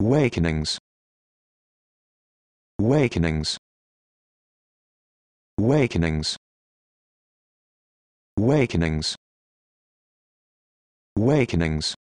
awakenings awakenings awakenings awakenings awakenings